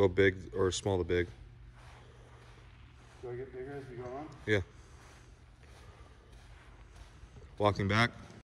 Go big or small to big. Do I get bigger as we go on? Yeah. Walking back.